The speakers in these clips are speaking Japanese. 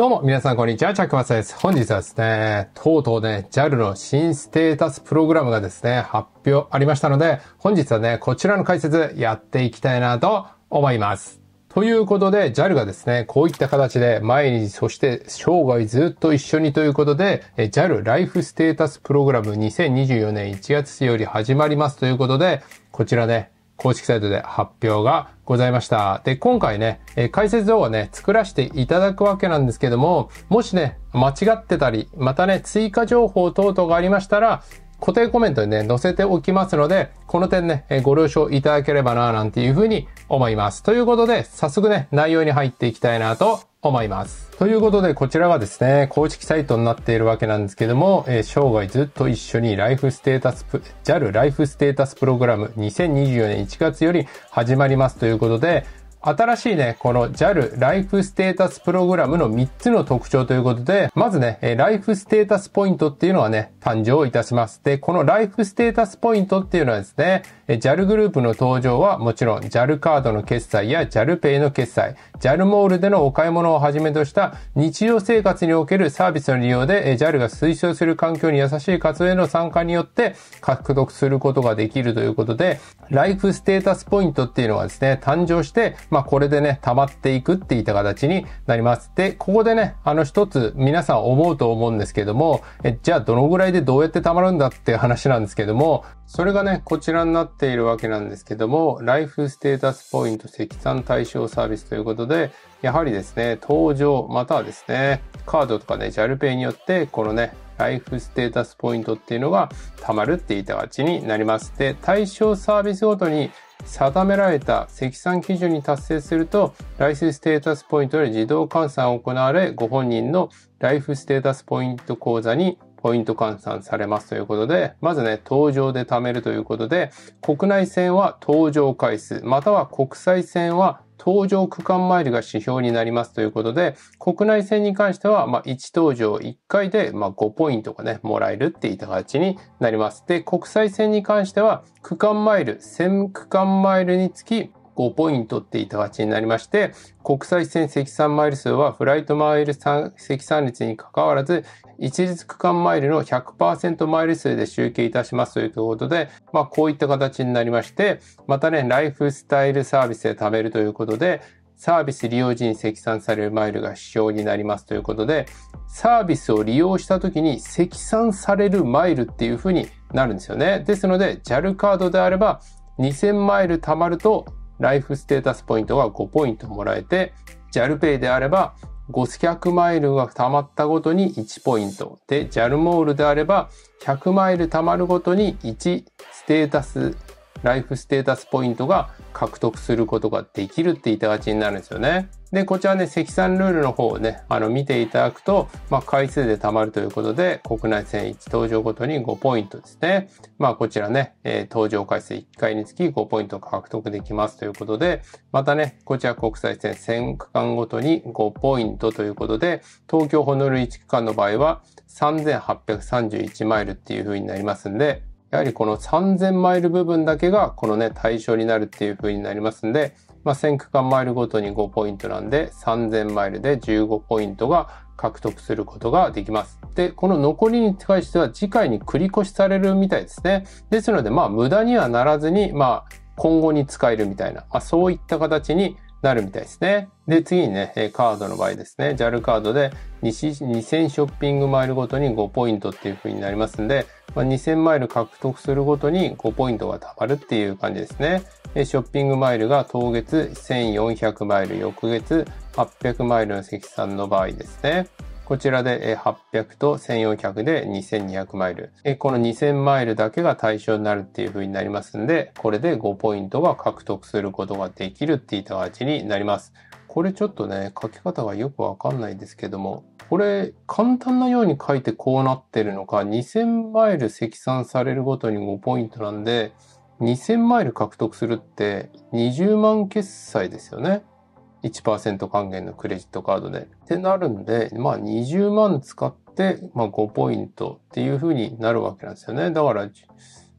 どうも、皆さんこんにちは、チャックマスです。本日はですね、とうとうね、JAL の新ステータスプログラムがですね、発表ありましたので、本日はね、こちらの解説やっていきたいなと思います。ということで、JAL がですね、こういった形で、毎日、そして生涯ずっと一緒にということで、JAL ライフステータスプログラム2024年1月より始まりますということで、こちらね、公式サイトで発表がございました。で、今回ね、えー、解説動画ね、作らせていただくわけなんですけども、もしね、間違ってたり、またね、追加情報等々がありましたら、固定コメントにね、載せておきますので、この点ね、ご了承いただければな、なんていうふうに思います。ということで、早速ね、内容に入っていきたいなと思います。ということで、こちらはですね、公式サイトになっているわけなんですけども、えー、生涯ずっと一緒にライフステータスプ、JAL ライフステータスプログラム2024年1月より始まりますということで、新しいね、この JAL ライフステータスプログラムの3つの特徴ということで、まずね、ライフステータスポイントっていうのはね、誕生いたします。で、このライフステータスポイントっていうのはですね、JAL グループの登場はもちろん JAL カードの決済や JALPay の決済、JAL モールでのお買い物をはじめとした日常生活におけるサービスの利用で JAL が推奨する環境に優しい活動への参加によって獲得することができるということで、ライフステータスポイントっていうのがですね、誕生して、まあこれでね、溜まっていくっていった形になります。で、ここでね、あの一つ皆さん思うと思うんですけども、えじゃあどのぐらいでどうやって溜まるんだっていう話なんですけども、それがね、こちらになってているわけなんですけども、ライフステータスポイント積算対象サービスということで、やはりですね、登場、またはですね、カードとかね、JALPay によって、このね、ライフステータスポイントっていうのが貯まるって言いたがちになります。で、対象サービスごとに定められた積算基準に達成すると、ライフステータスポイントで自動換算を行われ、ご本人のライフステータスポイント口座にポイント換算されますということで、まずね、登場で貯めるということで、国内線は登場回数、または国際線は登場区間マイルが指標になりますということで、国内線に関しては、ま1登場1回で、ま5ポイントがね、もらえるっていった形になります。で、国際線に関しては、区間マイル、1000区間マイルにつき、5ポイントっていう形になりまして、国際線積算マイル数はフライトマイル積算率にかかわらず、一律区間マイルの100%マイル数で集計いたしますということで、まあこういった形になりまして、またね、ライフスタイルサービスで貯めるということで、サービス利用時に積算されるマイルが指標になりますということで、サービスを利用した時に積算されるマイルっていうふうになるんですよね。ですので、JAL カードであれば、2000マイル貯まるとライフステータスポイントが5ポイントもらえて、JALPay であれば500マイルが溜まったごとに1ポイント。で、JAL モールであれば100マイル溜まるごとに1ステータス、ライフステータスポイントが獲得することができるって言いたちになるんですよね。で、こちらね、積算ルールの方をね、あの、見ていただくと、まあ、回数で貯まるということで、国内線1登場ごとに5ポイントですね。まあ、こちらね、えー、登場回数1回につき5ポイント獲得できますということで、またね、こちら国際線1000区間ごとに5ポイントということで、東京ホノルル1区間の場合は、3831マイルっていう風になりますんで、やはりこの3000マイル部分だけがこのね対象になるっていう風になりますんで、まあ、1000区間マイルごとに5ポイントなんで、3000マイルで15ポイントが獲得することができます。で、この残りに関しては次回に繰り越しされるみたいですね。ですので、まあ、無駄にはならずに、まあ、今後に使えるみたいな、まあ、そういった形になるみたいですね。で、次にね、カードの場合ですね、JAL カードで2000ショッピングマイルごとに5ポイントっていう風になりますんで、まあ、2000マイル獲得するごとに5ポイントが貯まるっていう感じですね。ショッピングマイルが当月1400マイル、翌月800マイルの積算の場合ですね。こちらで800と1400で2200マイル。この2000マイルだけが対象になるっていう風になりますんで、これで5ポイントが獲得することができるっていった形になります。これちょっとね、書き方がよくわかんないですけども、これ簡単なように書いてこうなってるのか、2000マイル積算されるごとに5ポイントなんで、2000マイル獲得するって20万決済ですよね。1%還元のクレジットカードで。ってなるんで、まあ20万使って、まあ5ポイントっていう風になるわけなんですよね。だから、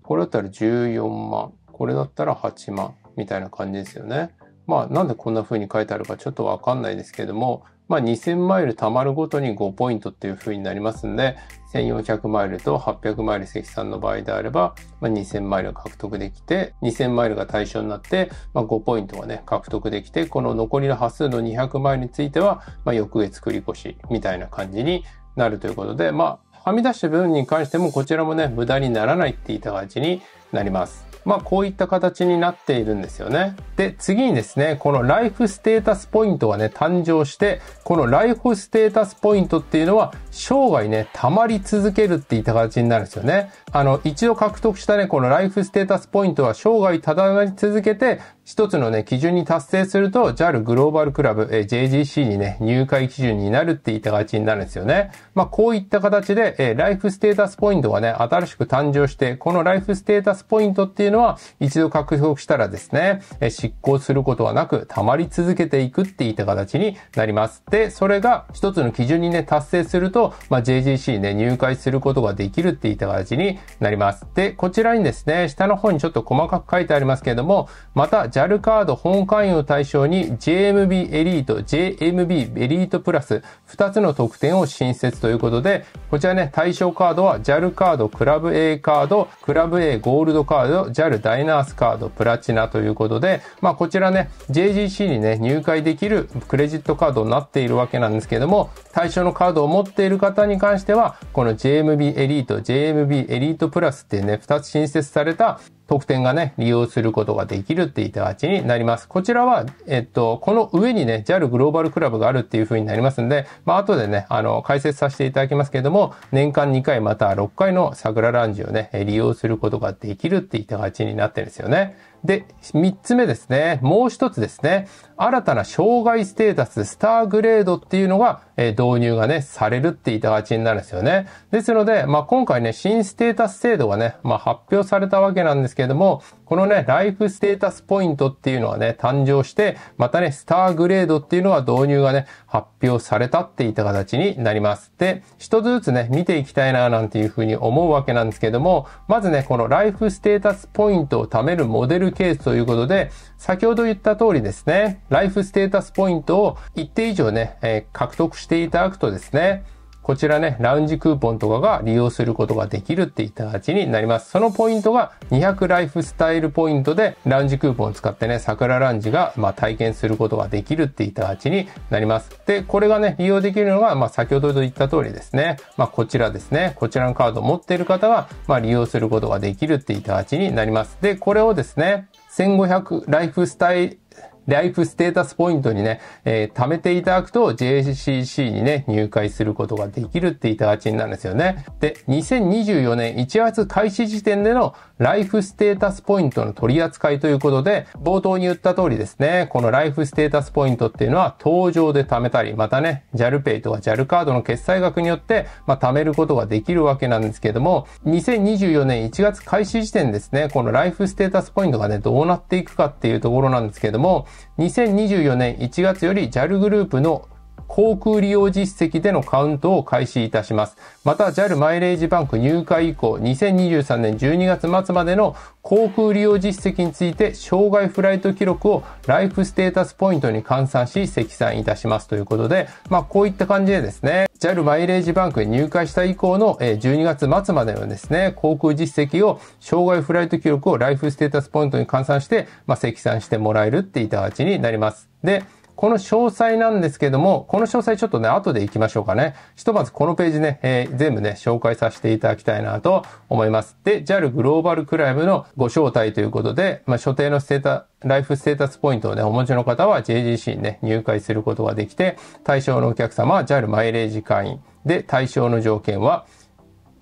これだったら14万、これだったら8万みたいな感じですよね。まあなんでこんな風に書いてあるかちょっとわかんないですけども、まあ、2000マイル貯まるごとに5ポイントっていう風になりますんで、1400マイルと800マイル積算の場合であれば、まあ、2000マイル獲得できて、2000マイルが対象になって、まあ、5ポイントがね、獲得できて、この残りの端数の200マイルについては、まあ、翌月繰り越しみたいな感じになるということで、まあ、はみ出した部分に関してもこちらもね、無駄にならないって言ったじになります。まあこういった形になっているんですよね。で、次にですね、このライフステータスポイントがね、誕生して、このライフステータスポイントっていうのは生涯ね、溜まり続けるって言った形になるんですよね。あの、一度獲得したね、このライフステータスポイントは生涯ただなり続けて、一つのね、基準に達成すると、JAL グローバルクラブ、え JGC にね、入会基準になるって言った形になるんですよね。まあ、こういった形で、えライフステータスポイントがね、新しく誕生して、このライフステータスポイントっていうのは、一度獲得したらですね、え執行することはなく、溜まり続けていくって言った形になります。で、それが一つの基準にね、達成すると、と、まあ、JGC ね、入会することができるっていった形になります。で、こちらにですね、下の方にちょっと細かく書いてありますけれども、また JAL カード本会員を対象に JMB エリート、JMB エリートプラス2つの特典を新設ということで、こちらね、対象カードは JAL カード、クラブ A カード、クラブ A ゴールドカード、JAL ダイナースカード、プラチナということで、まあこちらね、JGC にね、入会できるクレジットカードになっているわけなんですけれども、対象のカードを持っているる方に関しては、この JMB エリート、JMB エリートプラスっていうね、2つ新設された特典がね、利用することができるっていた形になります。こちらは、えっと、この上にね、JAL グローバルクラブがあるっていう風になりますんで、まあ、後でね、あの、解説させていただきますけれども、年間2回また6回の桜ランジをね、利用することができるっていった形になってるんですよね。で、3つ目ですね。もう1つですね。新たな障害ステータス、スターグレードっていうのが、え導入がね、されるっていった形になるんですよね。ですので、まあ、今回ね、新ステータス制度がね、まあ、発表されたわけなんですけどけれども、このね、ライフステータスポイントっていうのはね、誕生して、またね、スターグレードっていうのは導入がね、発表されたっていった形になります。で、一つずつね、見ていきたいななんていうふうに思うわけなんですけども、まずね、このライフステータスポイントを貯めるモデルケースということで、先ほど言った通りですね、ライフステータスポイントを一定以上ね、えー、獲得していただくとですね、こちらね、ラウンジクーポンとかが利用することができるっていった形になります。そのポイントが200ライフスタイルポイントで、ラウンジクーポンを使ってね、桜ラウンジがま体験することができるっていった形になります。で、これがね、利用できるのが、ま先ほど言った通りですね。まあ、こちらですね。こちらのカードを持っている方は、ま利用することができるっていった形になります。で、これをですね、1500ライフスタイライフステータスポイントにね、えー、貯めていただくと JCC にね、入会することができるって言いた形なんですよね。で、2024年1月開始時点でのライフステータスポイントの取り扱いということで、冒頭に言った通りですね、このライフステータスポイントっていうのは、登場で貯めたり、またね、JALPay とか JAL カードの決済額によって、まあ、貯めることができるわけなんですけども、2024年1月開始時点ですね、このライフステータスポイントがね、どうなっていくかっていうところなんですけども、2024年1月より JAL グループの航空利用実績でのカウントを開始いたします。また JAL マイレージバンク入会以降、2023年12月末までの航空利用実績について、障害フライト記録をライフステータスポイントに換算し、積算いたしますということで、まあ、こういった感じでですね、JAL マイレージバンク入会した以降の12月末までのですね、航空実績を障害フライト記録をライフステータスポイントに換算して、まあ、積算してもらえるっていった形になります。で、この詳細なんですけども、この詳細ちょっとね、後で行きましょうかね。ひとまずこのページね、えー、全部ね、紹介させていただきたいなと思います。で、JAL グローバルクライムのご招待ということで、まあ、所定のステータ、ライフステータスポイントをね、お持ちの方は JGC にね、入会することができて、対象のお客様は JAL マイレージ会員で、対象の条件は、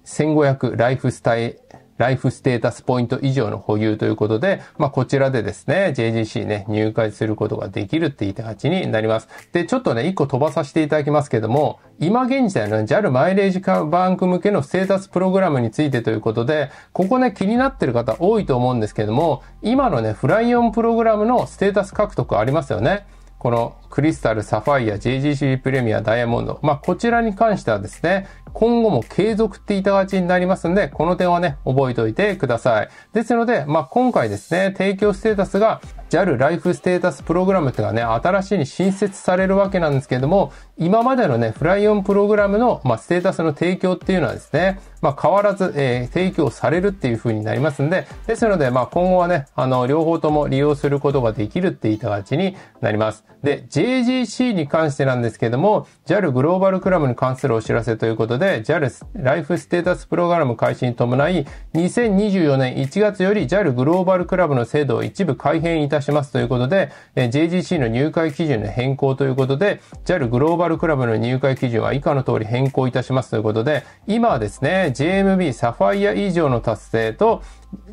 1500ライフスタイル、ライフステータスポイント以上の保有ということで、まあ、こちらでですね、JGC ね、入会することができるって言いう8になります。で、ちょっとね、一個飛ばさせていただきますけども、今現在の JAL マイレージバンク向けのステータスプログラムについてということで、ここね、気になってる方多いと思うんですけども、今のね、フライオンプログラムのステータス獲得ありますよね。このクリスタル、サファイア、JGC プレミア、ダイヤモンド。まあ、こちらに関してはですね、今後も継続って言いたがちになりますんで、この点はね、覚えておいてください。ですので、まあ、今回ですね、提供ステータスが JAL ライフステータスプログラムっていうのがね、新しいに新設されるわけなんですけども、今までのね、フライオンプログラムの、まあ、ステータスの提供っていうのはですね、まあ、変わらず、えー、提供されるっていう風になりますんで、ですので、まあ、今後はね、あの、両方とも利用することができるって言いたがちになります。で、JGC に関してなんですけども、JAL グローバルクラブに関するお知らせということで、で JAL ライフステータスプログラム開始に伴い、2024年1月より JAL グローバルクラブの制度を一部改変いたしますということで、JGC の入会基準の変更ということで、JAL グローバルクラブの入会基準は以下の通り変更いたしますということで、今はですね、JMB サファイア以上の達成と、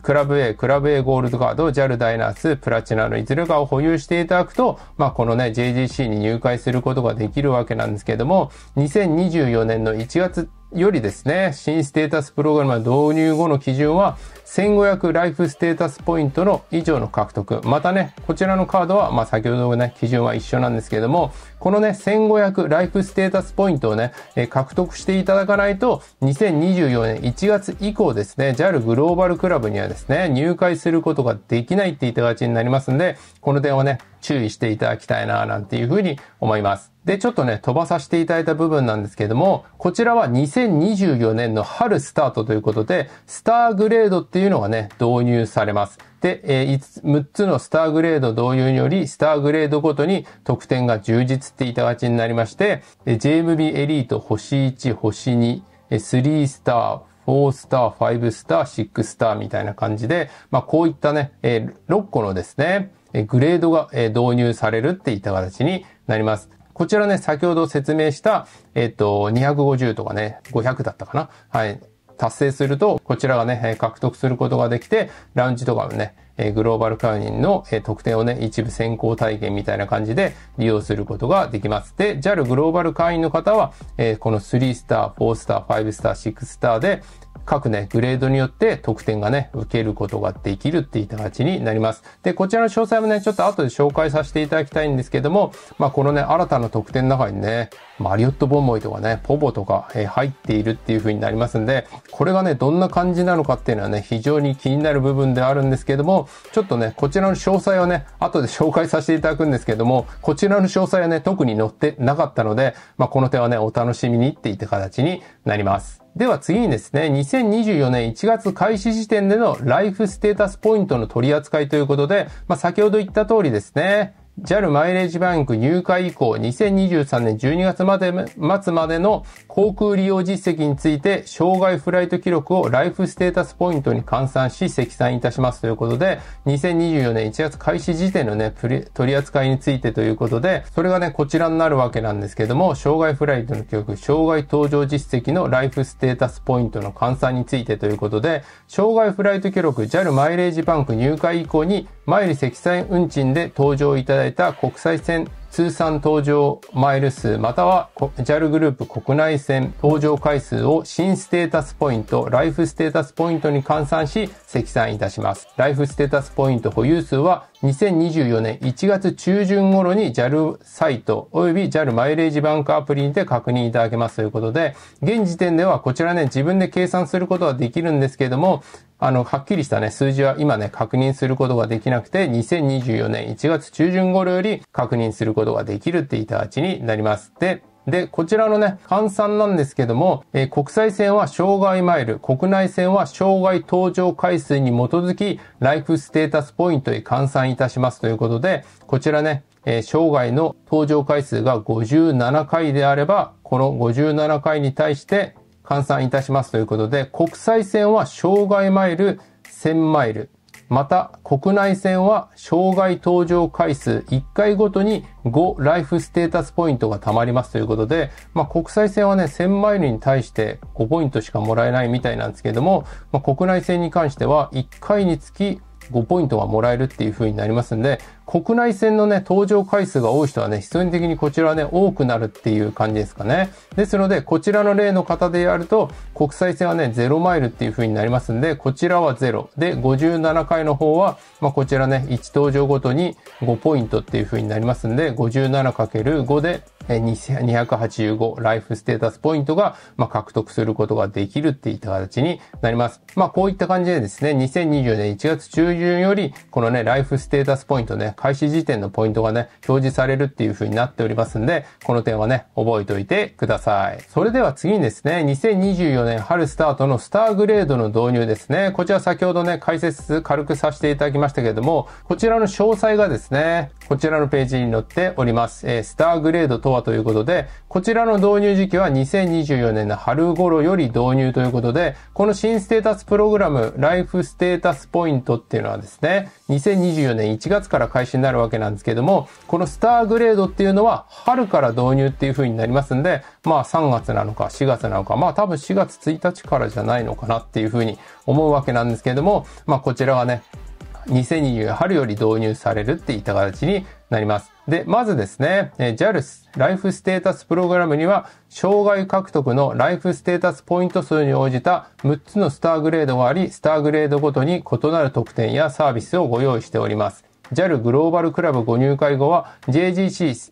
クラブ A、クラブ A ゴールドカード、JAL ダイナース、プラチナのいずれかを保有していただくと、まあ、このね、JGC に入会することができるわけなんですけども、2024年の1月よりですね、新ステータスプログラム導入後の基準は、1500ライフステータスポイントの以上の獲得。またね、こちらのカードは、まあ先ほどのね、基準は一緒なんですけれども、このね、1500ライフステータスポイントをね、え獲得していただかないと、2024年1月以降ですね、JAL グローバルクラブにはですね、入会することができないって言ったちになりますんで、この点はね、注意していただきたいな、なんていうふうに思います。で、ちょっとね、飛ばさせていただいた部分なんですけども、こちらは2024年の春スタートということで、スターグレードっていうのがね、導入されます。で、えー、6つのスターグレード導入により、スターグレードごとに得点が充実っていた形になりまして、JMB エリート星1、星2、3スター、4スター、5スター、6スターみたいな感じで、まあこういったね、えー、6個のですね、グレードが導入されるっていった形になります。こちらね、先ほど説明した、えっと、250とかね、500だったかな。はい。達成すると、こちらがね、獲得することができて、ラウンジとかのね、グローバル会員の特典をね、一部先行体験みたいな感じで利用することができます。で、JAL グローバル会員の方は、この3スター、4スター、5スター、6スターで、各ね、グレードによって得点がね、受けることができるっていた形になります。で、こちらの詳細もね、ちょっと後で紹介させていただきたいんですけども、まあ、このね、新たな得点の中にね、マリオット・ボンボイとかね、ポボとか、え入っているっていう風になりますんで、これがね、どんな感じなのかっていうのはね、非常に気になる部分であるんですけども、ちょっとね、こちらの詳細をね、後で紹介させていただくんですけども、こちらの詳細はね、特に載ってなかったので、まあ、この点はね、お楽しみにっていった形になります。では次にですね、2024年1月開始時点でのライフステータスポイントの取り扱いということで、まあ、先ほど言った通りですね、JAL マイレージバンク入会以降2023年12月まで末までの航空利用実績について障害フライト記録をライフステータスポイントに換算し積算いたしますということで2024年1月開始時点のね取り扱いについてということでそれがねこちらになるわけなんですけども障害フライトの記録障害搭乗実績のライフステータスポイントの換算についてということで障害フライト記録 JAL マイレージバンク入会以降にマイル積算運賃で搭乗いただえた国際線通算搭乗マイル数または JAL グループ国内線搭乗回数を新ステータスポイント、ライフステータスポイントに換算し積算いたします。ライフステータスポイント保有数は2024年1月中旬頃に JAL サイト及び JAL マイレージバンクアプリにて確認いただけますということで、現時点ではこちらね、自分で計算することはできるんですけれども、あの、はっきりしたね、数字は今ね、確認することができなくて、2024年1月中旬頃より確認することができるっていた形になります。で、で、こちらのね、換算なんですけども、えー、国際線は障害マイル、国内線は障害搭乗回数に基づき、ライフステータスポイントへ換算いたしますということで、こちらね、えー、生の搭乗回数が57回であれば、この57回に対して換算いたしますということで、国際線は障害マイル1000マイル、また、国内線は障害登場回数1回ごとに5ライフステータスポイントが貯まりますということで、まあ、国際線はね、1000マイルに対して5ポイントしかもらえないみたいなんですけども、まあ、国内線に関しては1回につき5ポイントはもらえるっていう風になりますんで、国内線のね、登場回数が多い人はね、必然的にこちらはね、多くなるっていう感じですかね。ですので、こちらの例の方でやると、国際線はね、0マイルっていう風になりますんで、こちらは0。で、57回の方は、まあ、こちらね、1登場ごとに5ポイントっていう風になりますんで、57×5 で285ライフステータスポイントが、ま獲得することができるっていった形になります。まあ、こういった感じでですね、2 0 2 0年1月中旬より、このね、ライフステータスポイントね、開始時点のポイントがね、表示されるっていう風になっておりますんで、この点はね、覚えておいてください。それでは次にですね、2024年春スタートのスターグレードの導入ですね。こちら先ほどね、解説軽くさせていただきましたけれども、こちらの詳細がですね、こちらのページに載っております。えー、スターグレードとははということで、こちらの導入時期は2024年の春頃より導入ということで、この新ステータスプログラム、ライフステータスポイントっていうのはですね、2024年1月から開始になるわけなんですけども、このスターグレードっていうのは春から導入っていう風になりますんで、まあ3月なのか4月なのか、まあ多分4月1日からじゃないのかなっていう風に思うわけなんですけども、まあこちらはね、2020春より導入されるっていった形になります。で、まずですね、JAL ライフステータスプログラムには、障害獲得のライフステータスポイント数に応じた6つのスターグレードがあり、スターグレードごとに異なる特典やサービスをご用意しております。JAL グローバルクラブご入会後は JGC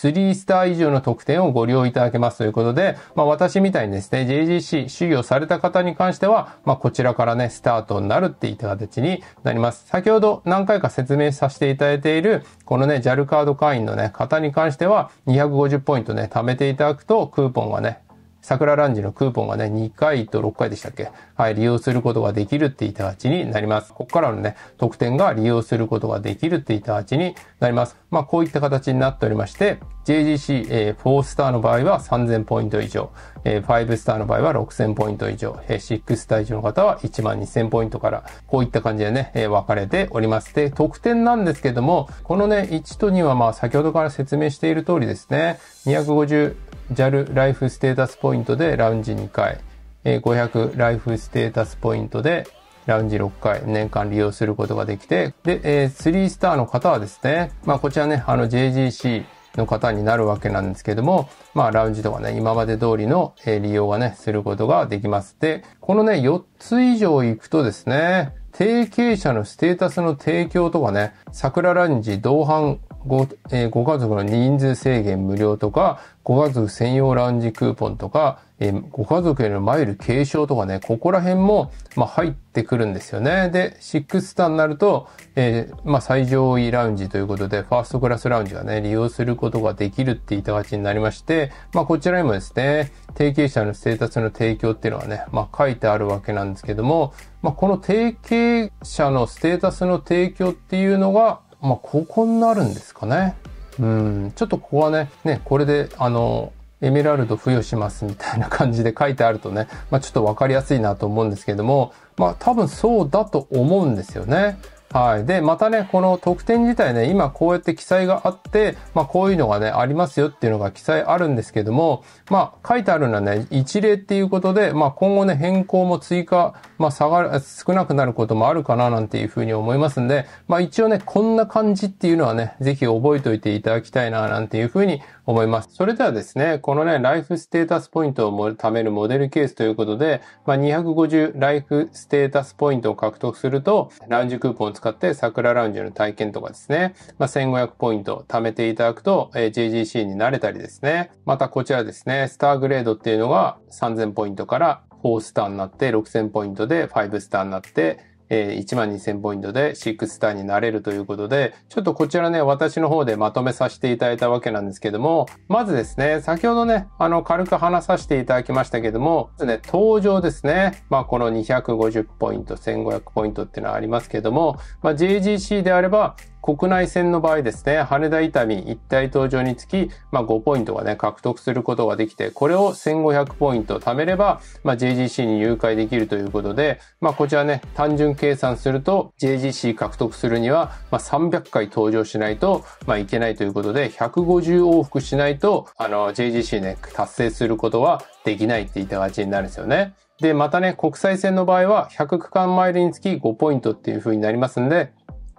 3スター以上の特典をご利用いただけますということで、まあ、私みたいにですね、JGC 修行された方に関しては、まあ、こちらからね、スタートになるっていった形になります。先ほど何回か説明させていただいている、このね、JAL カード会員のね、方に関しては、250ポイントね、貯めていただくと、クーポンがね、桜ランジのクーポンがね、2回と6回でしたっけはい、利用することができるって言った形になります。ここからのね、特典が利用することができるって言った形になります。まあ、こういった形になっておりまして、JGC、えー、4スターの場合は3000ポイント以上、えー、5スターの場合は6000ポイント以上、えー、6スター以上の方は12000ポイントから、こういった感じでね、えー、分かれております。で、特典なんですけども、このね、1と2はまあ先ほどから説明している通りですね、250 JAL ライフステータスポイントでラウンジ2回、500ライフステータスポイントでラウンジ6回年間利用することができて、で、え3スターの方はですね、まあこちらね、あの JGC の方になるわけなんですけども、まあラウンジとかね、今まで通りの利用がね、することができます。で、このね、4つ以上行くとですね、提携者のステータスの提供とかね、桜ラウンジ同伴ご,、えー、ご家族の人数制限無料とか、ご家族専用ラウンジクーポンとか、えー、ご家族へのマイル継承とかね、ここら辺も、まあ、入ってくるんですよね。で、シックスターになると、えー、まあ、最上位ラウンジということで、ファーストクラスラウンジがね、利用することができるって言いた形になりまして、まあ、こちらにもですね、提携者のステータスの提供っていうのはね、まあ、書いてあるわけなんですけども、まあ、この提携者のステータスの提供っていうのが、まあ、ここになるんですかね。うん、ちょっとここはね、ね、これで、あの、エメラルド付与しますみたいな感じで書いてあるとね、まあ、ちょっとわかりやすいなと思うんですけれども、まあ、多分そうだと思うんですよね。はい。で、またね、この特典自体ね、今こうやって記載があって、まあこういうのがね、ありますよっていうのが記載あるんですけども、まあ書いてあるのはね、一例っていうことで、まあ今後ね、変更も追加、まあ下がる、少なくなることもあるかななんていうふうに思いますんで、まあ一応ね、こんな感じっていうのはね、ぜひ覚えておいていただきたいななんていうふうに思います。それではですね、このね、ライフステータスポイントを貯めるモデルケースということで、まあ、250ライフステータスポイントを獲得すると、ラウンジクーポンを使って桜ラウンジの体験とかですね、まあ、1500ポイント貯めていただくと、えー、JGC になれたりですね、またこちらですね、スターグレードっていうのが3000ポイントから4スターになって6000ポイントで5スターになってえー、1万2000ポイントでシックスターになれるということで、ちょっとこちらね、私の方でまとめさせていただいたわけなんですけども、まずですね、先ほどね、あの、軽く話させていただきましたけども、ね、登場ですね。まあ、この250ポイント、1500ポイントっていうのはありますけども、まあ、JGC であれば、国内線の場合ですね、羽田伊丹一体登場につき、まあ、5ポイントがね、獲得することができて、これを1500ポイント貯めれば、まあ、JGC に誘拐できるということで、まあ、こちらね、単純計算すると、JGC 獲得するには、まあ、300回登場しないと、まあ、いけないということで、150往復しないと、あの、JGC ね、達成することはできないって言ったちになるんですよね。で、またね、国際線の場合は100区間マイルにつき5ポイントっていう風になりますんで、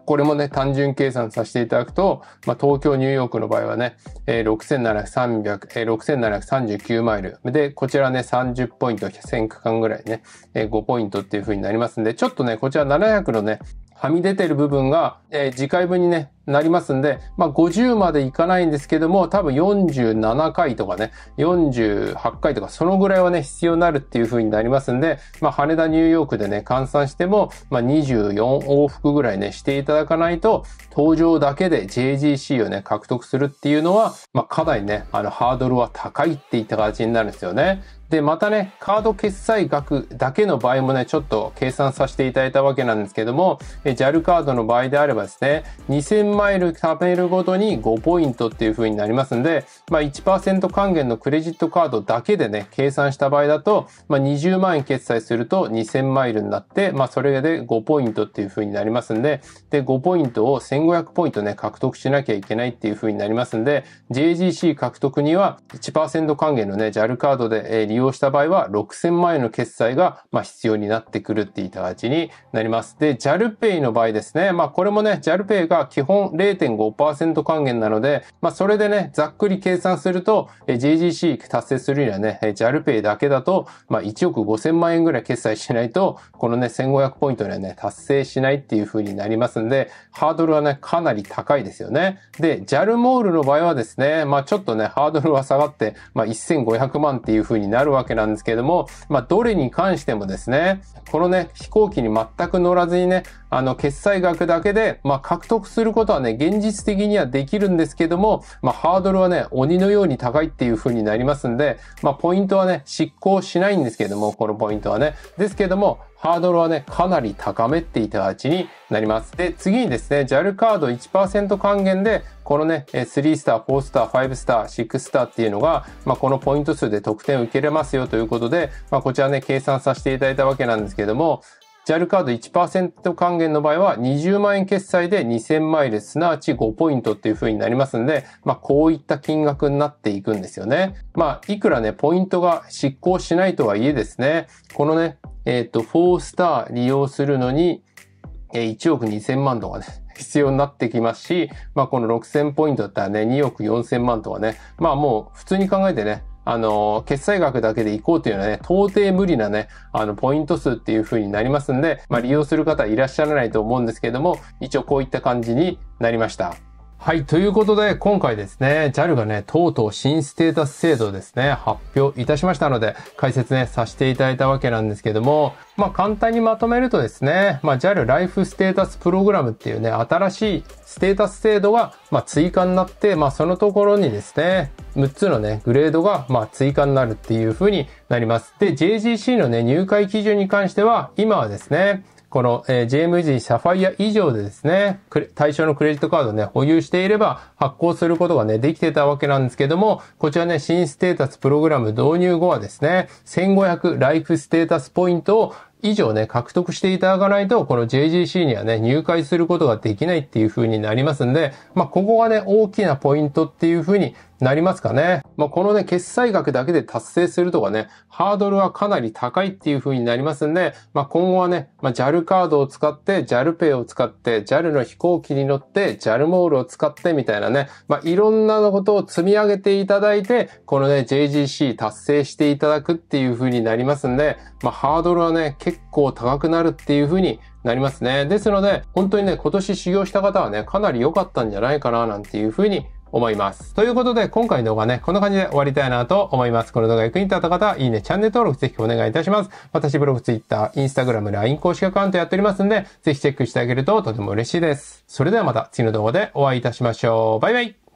これもね、単純計算させていただくと、まあ、東京、ニューヨークの場合はね、えー、6700、え6739マイル。で、こちらね、30ポイント、1000区間ぐらいね、えー、5ポイントっていう風になりますんで、ちょっとね、こちら700のね、はみ出てる部分が、えー、次回分にね、なりますんで、まあ、50までいかないんですけども、多分47回とかね、48回とか、そのぐらいはね、必要になるっていう風になりますんで、まあ、羽田、ニューヨークでね、換算しても、まあ、24往復ぐらいね、していただかないと、登場だけで JGC をね、獲得するっていうのは、まあ、かなりね、あの、ハードルは高いっていった形になるんですよね。で、またね、カード決済額だけの場合もね、ちょっと計算させていただいたわけなんですけども、JAL カードの場合であればですね、2000マイル貯めるごとに5ポイントっていう風になりますんで、まあ1%還元のクレジットカードだけでね、計算した場合だと、まあ20万円決済すると2000マイルになって、まあそれで5ポイントっていう風になりますんで、で、5ポイントを1500ポイントね、獲得しなきゃいけないっていう風になりますんで、JGC 獲得には1%還元のね、JAL カードで利用した場合は6000万円の決済がま必要になってくるっていった形になります。で、JAL Pay の場合ですね、まあこれもね、JAL Pay が基本本0.5%還元なので、まあ、それでね、ざっくり計算すると、JGC 達成するにはね、JALPay だけだと、まあ、1億5000万円ぐらい決済しないと、このね、1500ポイントにはね、達成しないっていう風になりますんで、ハードルはね、かなり高いですよね。で、JAL モールの場合はですね、まあ、ちょっとね、ハードルは下がって、まあ、1500万っていう風になるわけなんですけれども、まあ、どれに関してもですね、このね、飛行機に全く乗らずにね、あの、決済額だけで、まあ、獲得することはね、現実的にはできるんですけども、まあ、ハードルはね、鬼のように高いっていう風になりますんで、まあ、ポイントはね、執行しないんですけども、このポイントはね。ですけども、ハードルはね、かなり高めっていた形になります。で、次にですね、JAL カード1%還元で、このね、3スター、4スター、5スター、6スターっていうのが、まあ、このポイント数で得点を受けれますよということで、まあ、こちらね、計算させていただいたわけなんですけども、JAL カード1%還元の場合は20万円決済で2000マイル、すなわち5ポイントっていう風になりますんで、まあこういった金額になっていくんですよね。まあいくらね、ポイントが失効しないとはいえですね、このね、えっ、ー、と、4スター利用するのに、え1億2000万とかね、必要になってきますし、まあこの6000ポイントだったらね、2億4000万とかね、まあもう普通に考えてね、あの、決済額だけで行こうというのはね、到底無理なね、あの、ポイント数っていう風になりますんで、まあ、利用する方いらっしゃらないと思うんですけれども、一応こういった感じになりました。はい。ということで、今回ですね、JAL がね、とうとう新ステータス制度ですね、発表いたしましたので、解説ね、させていただいたわけなんですけども、まあ、簡単にまとめるとですね、まあ、JAL ライフステータスプログラムっていうね、新しいステータス制度が、まあ、追加になって、まあ、そのところにですね、6つのね、グレードが、まあ、追加になるっていう風になります。で、JGC のね、入会基準に関しては、今はですね、この、えー、JMG サファイア以上でですね、対象のクレジットカードね、保有していれば発行することがね、できてたわけなんですけども、こちらね、新ステータスプログラム導入後はですね、1500ライフステータスポイントを以上ね、獲得していただかないと、この JGC にはね、入会することができないっていう風になりますんで、まあ、ここがね、大きなポイントっていう風になりますかね。まあ、このね、決済額だけで達成するとかね、ハードルはかなり高いっていう風になりますんで、まあ、今後はね、まあ、JAL カードを使って、JALPay を使って、JAL の飛行機に乗って、JAL モールを使ってみたいなね、まあ、いろんなことを積み上げていただいて、このね、JGC 達成していただくっていう風になりますんで、まあ、ハードルはね、結構高くなるっていう風になりますね。ですので、本当にね、今年修行した方はね、かなり良かったんじゃないかな、なんていうふうに思います。ということで、今回の動画ね、こんな感じで終わりたいなと思います。この動画役に立った方は、いいね、チャンネル登録ぜひお願いいたします。私、ブログ、ツイッター、インスタグラム、LINE 公式アカウントやっておりますんで、ぜひチェックしてあげるととても嬉しいです。それではまた次の動画でお会いいたしましょう。バイバイ